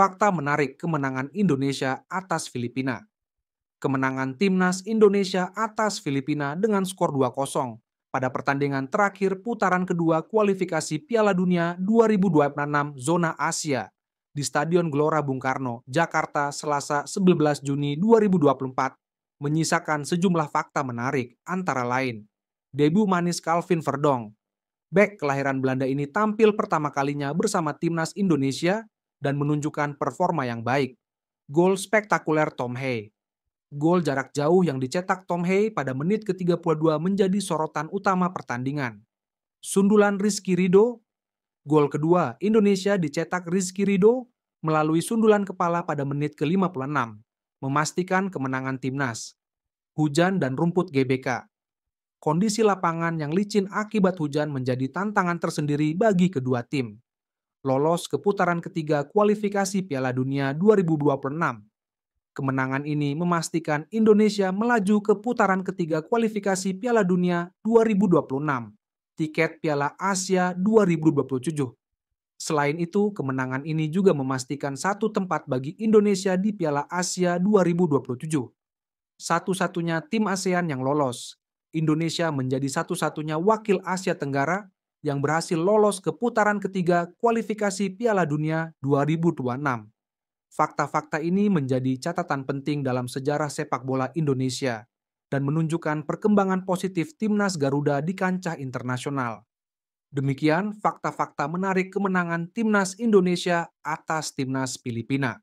fakta menarik kemenangan Indonesia atas Filipina. Kemenangan timnas Indonesia atas Filipina dengan skor 2-0 pada pertandingan terakhir putaran kedua kualifikasi Piala Dunia 2026 zona Asia di Stadion Gelora Bung Karno, Jakarta, Selasa 11 Juni 2024 menyisakan sejumlah fakta menarik antara lain. Debu manis Calvin Verdong. Bek kelahiran Belanda ini tampil pertama kalinya bersama timnas Indonesia dan menunjukkan performa yang baik. Gol spektakuler Tom Hay. Gol jarak jauh yang dicetak Tom Hay pada menit ke-32 menjadi sorotan utama pertandingan. Sundulan Rizky Rido. Gol kedua Indonesia dicetak Rizky Rido melalui sundulan kepala pada menit ke-56, memastikan kemenangan timnas. Hujan dan rumput GBK kondisi lapangan yang licin akibat hujan menjadi tantangan tersendiri bagi kedua tim lolos ke putaran ketiga kualifikasi Piala Dunia 2026. Kemenangan ini memastikan Indonesia melaju ke putaran ketiga kualifikasi Piala Dunia 2026, tiket Piala Asia 2027. Selain itu, kemenangan ini juga memastikan satu tempat bagi Indonesia di Piala Asia 2027. Satu-satunya tim ASEAN yang lolos, Indonesia menjadi satu-satunya wakil Asia Tenggara yang berhasil lolos ke putaran ketiga kualifikasi Piala Dunia 2026. Fakta-fakta ini menjadi catatan penting dalam sejarah sepak bola Indonesia dan menunjukkan perkembangan positif timnas Garuda di kancah internasional. Demikian fakta-fakta menarik kemenangan timnas Indonesia atas timnas Filipina.